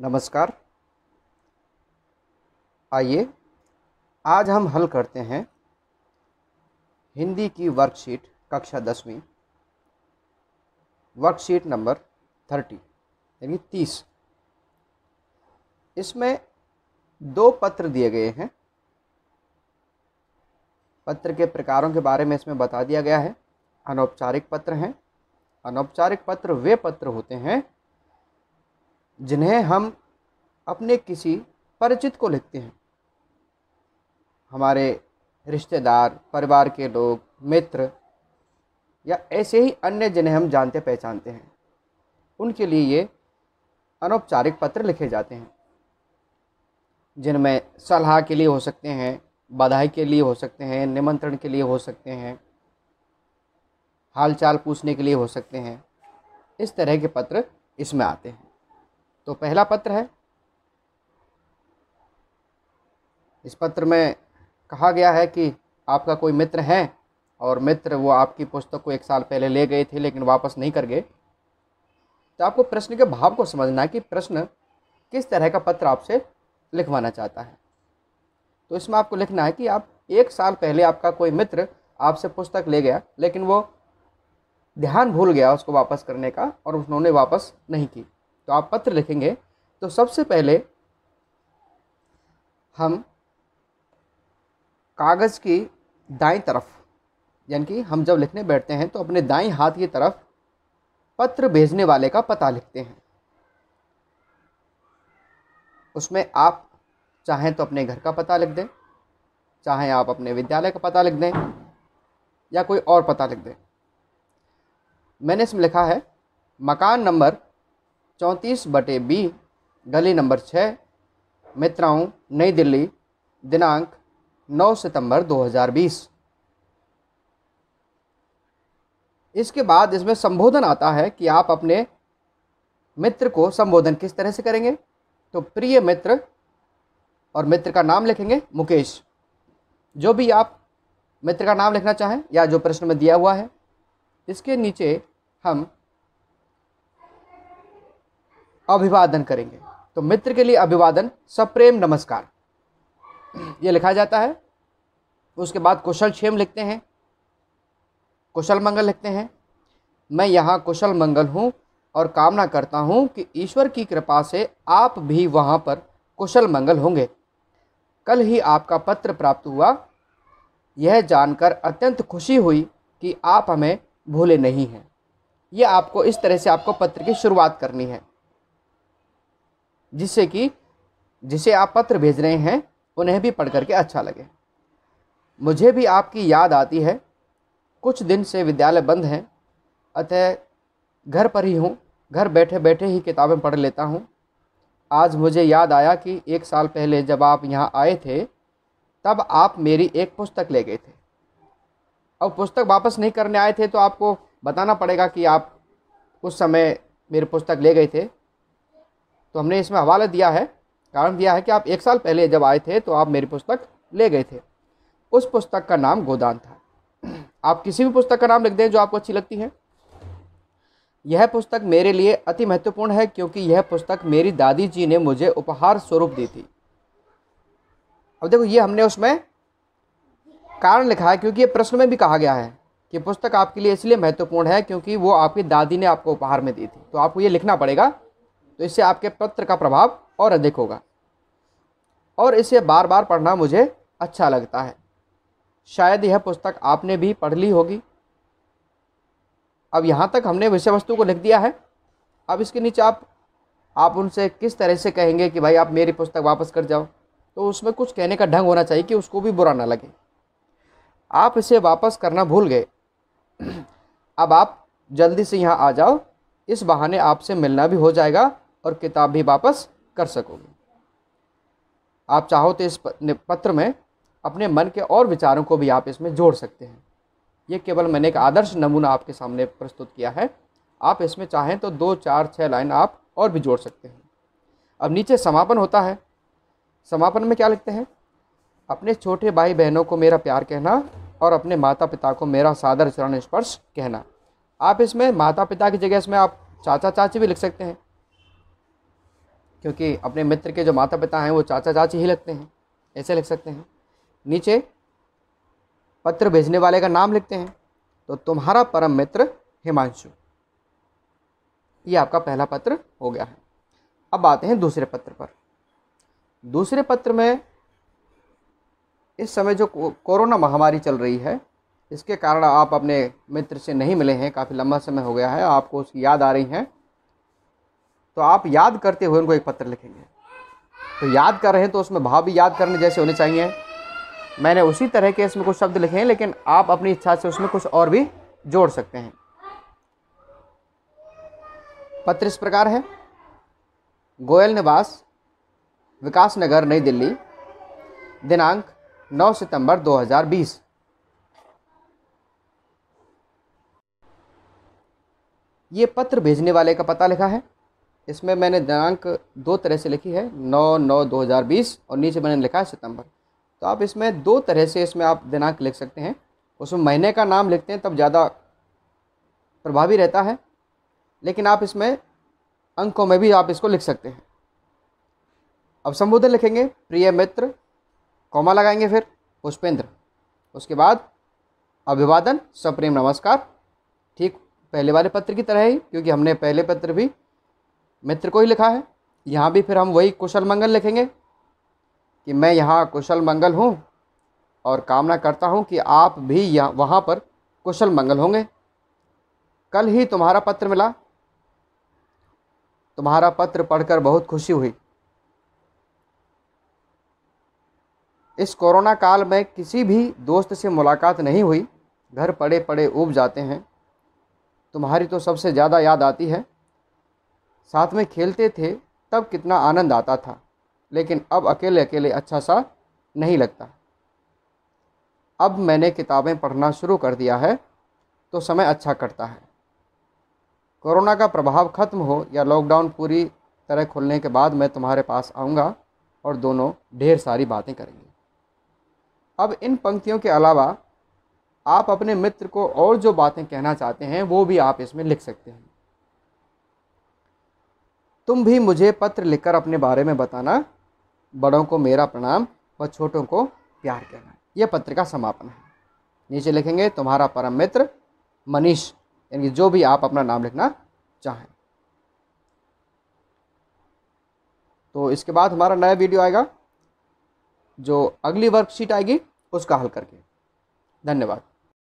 नमस्कार आइए आज हम हल करते हैं हिंदी की वर्कशीट कक्षा दसवीं वर्कशीट नंबर थर्टी यानी तीस इसमें दो पत्र दिए गए हैं पत्र के प्रकारों के बारे में इसमें बता दिया गया है अनौपचारिक पत्र हैं अनौपचारिक पत्र वे पत्र होते हैं जिन्हें हम अपने किसी परिचित को लिखते हैं हमारे रिश्तेदार परिवार के लोग मित्र या ऐसे ही अन्य जिन्हें हम जानते पहचानते हैं उनके लिए ये अनौपचारिक पत्र लिखे जाते हैं जिनमें सलाह के लिए हो सकते हैं बधाई के लिए हो सकते हैं निमंत्रण के लिए हो सकते हैं हालचाल पूछने के लिए हो सकते हैं इस तरह के पत्र इसमें आते हैं तो पहला पत्र है इस पत्र में कहा गया है कि आपका कोई मित्र है और मित्र वो आपकी पुस्तक को एक साल पहले ले गए थे लेकिन वापस नहीं कर गए तो आपको प्रश्न के भाव को समझना है कि प्रश्न किस तरह का पत्र आपसे लिखवाना चाहता है तो इसमें आपको लिखना है कि आप एक साल पहले आपका कोई मित्र आपसे पुस्तक ले गया लेकिन वो ध्यान भूल गया उसको वापस करने का और उन्होंने वापस नहीं की तो आप पत्र लिखेंगे तो सबसे पहले हम कागज़ की दाएं तरफ यानी कि हम जब लिखने बैठते हैं तो अपने दाएं हाथ की तरफ पत्र भेजने वाले का पता लिखते हैं उसमें आप चाहें तो अपने घर का पता लिख दें चाहें आप अपने विद्यालय का पता लिख दें या कोई और पता लिख दें मैंने इसमें लिखा है मकान नंबर चौंतीस बटे बी गली नंबर छः मित्राओं नई दिल्ली दिनांक 9 सितंबर 2020 इसके बाद इसमें संबोधन आता है कि आप अपने मित्र को संबोधन किस तरह से करेंगे तो प्रिय मित्र और मित्र का नाम लिखेंगे मुकेश जो भी आप मित्र का नाम लिखना चाहें या जो प्रश्न में दिया हुआ है इसके नीचे हम अभिवादन करेंगे तो मित्र के लिए अभिवादन सप्रेम नमस्कार ये लिखा जाता है उसके बाद कुशल क्षेम लिखते हैं कुशल मंगल लिखते हैं मैं यहाँ कुशल मंगल हूँ और कामना करता हूँ कि ईश्वर की कृपा से आप भी वहाँ पर कुशल मंगल होंगे कल ही आपका पत्र प्राप्त हुआ यह जानकर अत्यंत खुशी हुई कि आप हमें भूले नहीं हैं यह आपको इस तरह से आपको पत्र की शुरुआत करनी है जिससे कि जिसे आप पत्र भेज रहे हैं उन्हें भी पढ़ करके अच्छा लगे मुझे भी आपकी याद आती है कुछ दिन से विद्यालय बंद हैं अतः घर पर ही हूँ घर बैठे बैठे ही किताबें पढ़ लेता हूँ आज मुझे याद आया कि एक साल पहले जब आप यहाँ आए थे तब आप मेरी एक पुस्तक ले गए थे अब पुस्तक वापस नहीं करने आए थे तो आपको बताना पड़ेगा कि आप उस समय मेरी पुस्तक ले गए थे तो हमने इसमें हवाला दिया है कारण दिया है कि आप एक साल पहले जब आए थे तो आप मेरी पुस्तक ले गए थे उस पुस्तक का नाम गोदान था आप किसी भी पुस्तक का नाम लिख दें जो आपको अच्छी लगती है यह पुस्तक मेरे लिए अति महत्वपूर्ण है क्योंकि यह पुस्तक मेरी दादी जी ने मुझे उपहार स्वरूप दी थी अब देखो ये हमने उसमें कारण लिखा है क्योंकि ये प्रश्न में भी कहा गया है कि पुस्तक आपके लिए इसलिए महत्वपूर्ण है क्योंकि वो आपकी दादी ने आपको उपहार में दी थी तो आपको ये लिखना पड़ेगा तो इससे आपके पत्र का प्रभाव और अधिक होगा और इसे बार बार पढ़ना मुझे अच्छा लगता है शायद यह पुस्तक आपने भी पढ़ ली होगी अब यहाँ तक हमने विषय वस्तु को लिख दिया है अब इसके नीचे आप आप उनसे किस तरह से कहेंगे कि भाई आप मेरी पुस्तक वापस कर जाओ तो उसमें कुछ कहने का ढंग होना चाहिए कि उसको भी बुरा ना लगे आप इसे वापस करना भूल गए अब आप जल्दी से यहाँ आ जाओ इस बहाने आपसे मिलना भी हो जाएगा और किताब भी वापस कर सकोगे आप चाहो तो इस पत्र में अपने मन के और विचारों को भी आप इसमें जोड़ सकते हैं ये केवल मैंने एक आदर्श नमूना आपके सामने प्रस्तुत किया है आप इसमें चाहें तो दो चार छः लाइन आप और भी जोड़ सकते हैं अब नीचे समापन होता है समापन में क्या लिखते हैं अपने छोटे भाई बहनों को मेरा प्यार कहना और अपने माता पिता को मेरा सादर चरण स्पर्श कहना आप इसमें माता पिता की जगह इसमें आप चाचा चाची भी लिख सकते हैं क्योंकि अपने मित्र के जो माता पिता हैं वो चाचा चाची ही लगते हैं ऐसे लिख सकते हैं नीचे पत्र भेजने वाले का नाम लिखते हैं तो तुम्हारा परम मित्र हिमांशु ये आपका पहला पत्र हो गया है अब आते हैं दूसरे पत्र पर दूसरे पत्र में इस समय जो कोरोना महामारी चल रही है इसके कारण आप अपने मित्र से नहीं मिले हैं काफ़ी लंबा समय हो गया है आपको उसकी याद आ रही है तो आप याद करते हुए उनको एक पत्र लिखेंगे तो याद कर रहे हैं तो उसमें भाव भी याद करने जैसे होने चाहिए मैंने उसी तरह के इसमें कुछ शब्द लिखे हैं लेकिन आप अपनी इच्छा से उसमें कुछ और भी जोड़ सकते हैं पत्र इस प्रकार है गोयल निवास विकास नगर नई दिल्ली दिनांक 9 सितंबर 2020 ये पत्र भेजने वाले का पता लिखा है इसमें मैंने दिनांक दो तरह से लिखी है नौ नौ दो हज़ार बीस और नीचे मैंने लिखा है सितंबर तो आप इसमें दो तरह से इसमें आप दिनांक लिख सकते हैं उसमें महीने का नाम लिखते हैं तब ज़्यादा प्रभावी रहता है लेकिन आप इसमें अंकों में भी आप इसको लिख सकते हैं अब संबोधन लिखेंगे प्रिय मित्र कौमा लगाएंगे फिर पुष्पेंद्र उसके बाद अभिवादन सप्रेम नमस्कार ठीक पहले वाले पत्र की तरह ही क्योंकि हमने पहले पत्र भी मित्र को ही लिखा है यहाँ भी फिर हम वही कुशल मंगल लिखेंगे कि मैं यहाँ कुशल मंगल हूँ और कामना करता हूँ कि आप भी यहाँ वहाँ पर कुशल मंगल होंगे कल ही तुम्हारा पत्र मिला तुम्हारा पत्र पढ़कर बहुत खुशी हुई इस कोरोना काल में किसी भी दोस्त से मुलाकात नहीं हुई घर पड़े पड़े उब जाते हैं तुम्हारी तो सबसे ज़्यादा याद आती है साथ में खेलते थे तब कितना आनंद आता था लेकिन अब अकेले अकेले अच्छा सा नहीं लगता अब मैंने किताबें पढ़ना शुरू कर दिया है तो समय अच्छा कटता है कोरोना का प्रभाव ख़त्म हो या लॉकडाउन पूरी तरह खुलने के बाद मैं तुम्हारे पास आऊँगा और दोनों ढेर सारी बातें करेंगे अब इन पंक्तियों के अलावा आप अपने मित्र को और जो बातें कहना चाहते हैं वो भी आप इसमें लिख सकते हैं तुम भी मुझे पत्र लिखकर अपने बारे में बताना बड़ों को मेरा प्रणाम व छोटों को प्यार कहना यह पत्र का समापन है नीचे लिखेंगे तुम्हारा परम मित्र मनीष यानी जो भी आप अपना नाम लिखना चाहें तो इसके बाद हमारा नया वीडियो आएगा जो अगली वर्कशीट आएगी उसका हल करके धन्यवाद